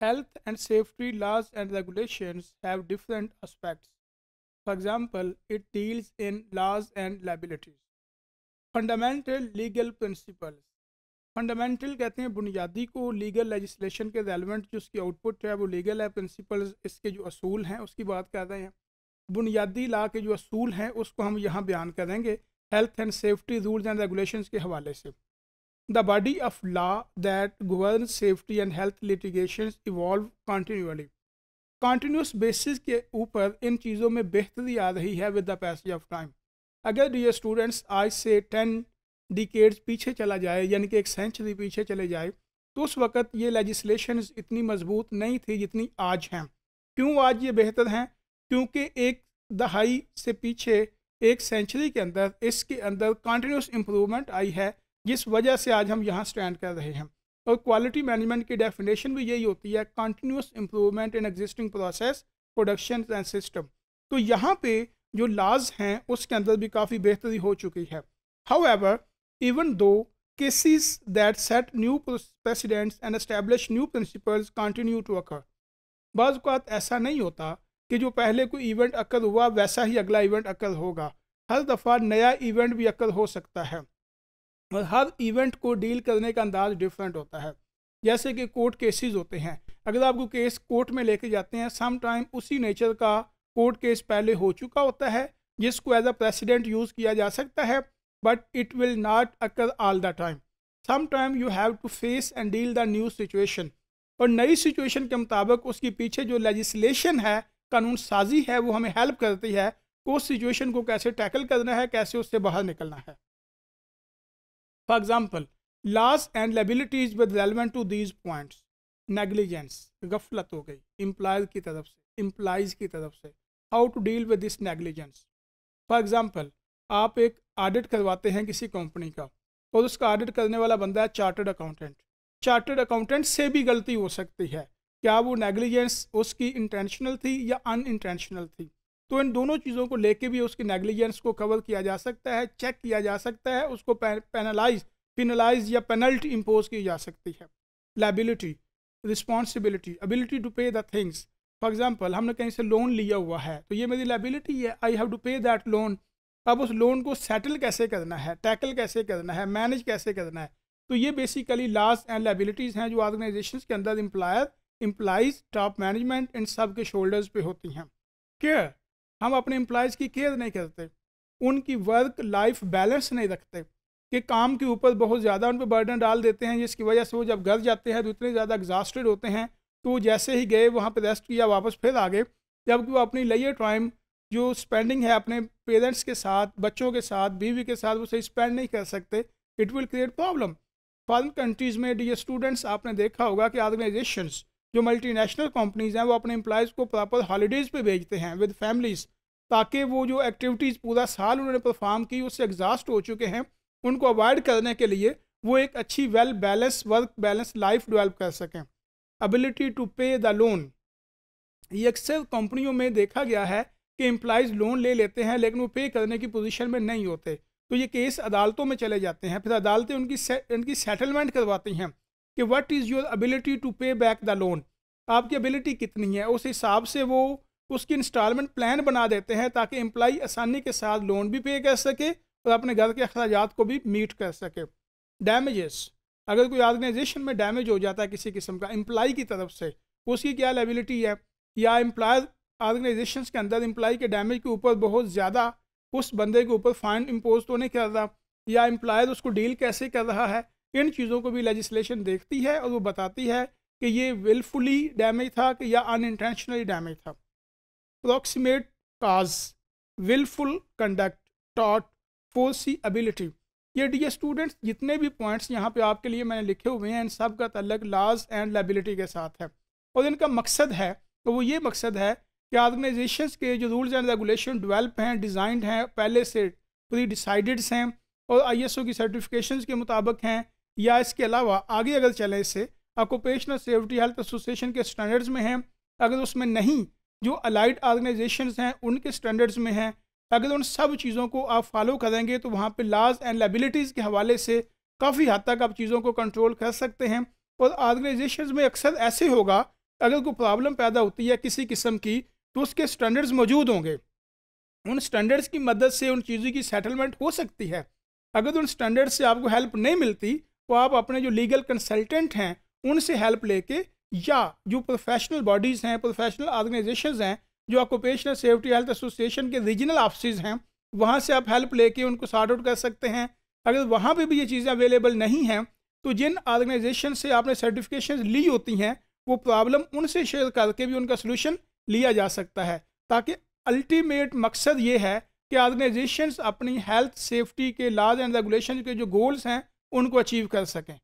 Health and safety laws and regulations have different aspects. For example, it deals in laws and liabilities. Fundamental legal principles fundamental कहते हैं बुनियादी को legal legislation के relevant जो उसकी output है वो लीगल है प्रिंसिपल्स इसके जो असूल हैं उसकी बात कर रहे हैं बुनियादी ला के जो असूल हैं उसको हम यहाँ बयान करेंगे health and safety rules and regulation के हवाले से The body of law that governs safety and health litigations evolve continually. Continuous basis के ऊपर इन चीज़ों में बेहतरी आ रही है with the passage of time अगर ये स्टूडेंट्स आज से टेन डिकेड्स पीछे चला जाए यानी कि एक सेंचुरी पीछे चले जाए तो उस वक़्त ये लेजिस्लेशन इतनी मजबूत नहीं थी जितनी आज हैं क्यों आज ये बेहतर हैं क्योंकि एक दहाई से पीछे एक सेंचुरी के अंदर इसके अंदर कॉन्टीन्यूस इम्प्रूवमेंट आई है जिस वजह से आज हम यहाँ स्टैंड कर रहे हैं और क्वालिटी मैनेजमेंट की डेफिनेशन भी यही होती है continuous improvement in existing process production and system तो यहाँ पे जो लाज हैं उसके अंदर भी काफ़ी बेहतरी हो चुकी है however even though cases that set new precedents and establish new principles continue to occur बाज़ात ऐसा नहीं होता कि जो पहले कोई इवेंट अक्ल हुआ वैसा ही अगला इवेंट अक्ल होगा हर दफ़ा नया इवेंट भी अक्ल हो सकता है और हर इवेंट को डील करने का अंदाज डिफरेंट होता है जैसे कि कोर्ट केसेस होते हैं अगर आपको केस कोर्ट में लेके जाते हैं सम टाइम उसी नेचर का कोर्ट केस पहले हो चुका होता है जिसको एज अ प्रेसिडेंट यूज़ किया जा सकता है but it will not occur all the time some time you have to face and deal the new situation और नई सिचुएशन के मुताबिक उसके पीछे जो लेजिस्लेशन है कानून साजी है वो हमें हेल्प करती है उस सिचुएशन को कैसे टैकल करना है कैसे उससे बाहर निकलना है For example, loss and liability is with relevant to these points. Negligence, गफलत हो गई implies की तरफ से implies की तरफ से how to deal with this negligence. For example, आप एक ऑडिट करवाते हैं किसी कंपनी का और उसका ऑडिट करने वाला बंदा है चार्टर्ड अकाउंटेंट चार्टर्ड अकाउंटेंट से भी गलती हो सकती है क्या वो नेग्लिजेंस उसकी इंटेंशनल थी या अनइंटेंशनल थी तो इन दोनों चीज़ों को लेके भी उसके नेग्लिजेंस को कवर किया जा सकता है चेक किया जा सकता है उसको पेनलाइज पिनलाइज या पेनल्टी इम्पोज की जा सकती है liability responsibility ability to pay the things for example हमने कहीं से लोन लिया हुआ है तो ये मेरी लाइबिलिटी है I have to pay that loan अब उस लोन को सेटल कैसे करना है टैकल कैसे करना है मैनेज कैसे करना है तो ये बेसिकली लाज एंड लाइबिलिटीज़ हैं जो ऑर्गेनाइजेशन के अंदर इम्प्लायर इम्प्लाइज टॉप मैनेजमेंट इन सब के शोल्डर्स पे होती हैं केयर हम अपने एम्प्लॉयज़ की केयर नहीं करते उनकी वर्क लाइफ बैलेंस नहीं रखते कि काम के ऊपर बहुत ज़्यादा उन पर बर्डन डाल देते हैं जिसकी वजह से वो जब घर जाते हैं तो इतने ज़्यादा एग्जॉस्टेड होते हैं तो जैसे ही गए वहाँ पर रेस्ट किया वापस फिर आ गए जबकि वो अपनी लेयर टाइम जो स्पेंडिंग है अपने पेरेंट्स के साथ बच्चों के साथ बीवी के साथ वो सही स्पेंड नहीं कर सकते it will create problem foreign countries में डी स्टूडेंट्स आपने देखा होगा कि ऑर्गेनाइजेशंस जो मल्टीनेशनल कंपनीज़ हैं वो अपने एम्प्लॉयज़ को प्रॉपर हॉलीडेज़ पे भेजते हैं विद फैमिलीज़ ताकि वो जो एक्टिविटीज़ पूरा साल उन्होंने परफॉर्म की उससे एग्जास्ट हो चुके हैं उनको अवॉइड करने के लिए वो एक अच्छी well balance work balance life develop कर सकें ability to pay the loan ये अक्सर कंपनियों में देखा गया है कि एम्प्लॉयज़ लोन ले लेते हैं लेकिन वो पे करने की पोजीशन में नहीं होते तो ये केस अदालतों में चले जाते हैं फिर अदालतें उनकी से, उनकी सेटलमेंट करवाती हैं कि what is your ability to pay back the loan आपकी एबिलिटी कितनी है उस हिसाब से वो उसकी इंस्टॉलमेंट प्लान बना देते हैं ताकि एम्प्लाई आसानी के साथ लोन भी पे कर सके और अपने घर के अखराज को भी मीट कर सके डैमेजेस अगर कोई ऑर्गेनाइजेशन में डैमेज हो जाता है किसी किस्म का एम्प्लाई की तरफ से उसकी क्या लेबिलिटी है या एम्प्लॉय ऑर्गेनाइजेशन के अंदर एम्प्लाई के डैमेज के ऊपर बहुत ज़्यादा उस बंदे के ऊपर फाइन इम्पोज तो नहीं कर रहा या एम्प्लायर उसको डील कैसे कर रहा है इन चीज़ों को भी लेजिस्लेशन देखती है और वो बताती है कि ये विलफुली डैमेज था कि या अनइंटेंशनली डैमेज था अप्रोक्सीमेट काज विलफुल कंडक्ट टॉट एबिलिटी ये डी स्टूडेंट्स जितने भी पॉइंट्स यहाँ पे आपके लिए मैंने लिखे हुए हैं इन सब का तलक लाज एंड लाइबिलिटी के साथ है और इनका मकसद है तो वो ये मकसद है कि ऑर्गेनाइजेशन के जो रूल्स एंड रेगुलेशन डिवेल्प हैं डिज़ाइंड हैं पहले से प्री डिसाइडेड्स हैं और आई एस ओ की सर्टिफिकेशन के मुताबिक हैं या इसके अलावा आगे अगर चले इसे ऑक्यूपेशनल सेफ्टी हेल्थ एसोसिएशन के स्टैंडर्ड्स में हैं अगर उसमें नहीं जो अलाइड ऑर्गेनाइजेशन हैं उनके स्टैंडर्ड्स में हैं अगर उन सब चीज़ों को आप फॉलो करेंगे तो वहाँ पर लाज एंड लेबिलिटीज़ के हवाले से काफ़ी हद तक आप चीज़ों को कंट्रोल कर सकते हैं और ऑर्गेनाइजेशन में अक्सर ऐसे होगा अगर कोई प्रॉब्लम पैदा होती है किसी किस्म की तो उसके स्टैंडर्ड्स मौजूद होंगे उन स्टैंडर्ड्स की मदद से उन चीज़ों की सेटलमेंट हो सकती है अगर उन स्टैंडर्ड्स से आपको हेल्प नहीं मिलती तो आप अपने जो लीगल कंसल्टेंट हैं उनसे हेल्प लेके या जो प्रोफेशनल बॉडीज़ हैं प्रोफेशनल ऑर्गेनाइजेशन हैं जो ऑक्यूपेशनल सेफ्टी हेल्थ एसोसिएशन के रीजनल ऑफिस हैं वहाँ से आप हेल्प लेके उनको सॉर्ट आउट कर सकते हैं अगर वहाँ पर भी ये चीज़ें अवेलेबल नहीं हैं तो जिन ऑर्गेनाइजेशन से आपने सर्टिफिकेशन ली होती हैं वो प्रॉब्लम उनसे शेयर करके भी उनका सोल्यूशन लिया जा सकता है ताकि अल्टीमेट मकसद ये है कि ऑर्गेनाइजेशंस अपनी हेल्थ सेफ्टी के लाज एंड रेगुलेशन के जो गोल्स हैं उनको अचीव कर सकें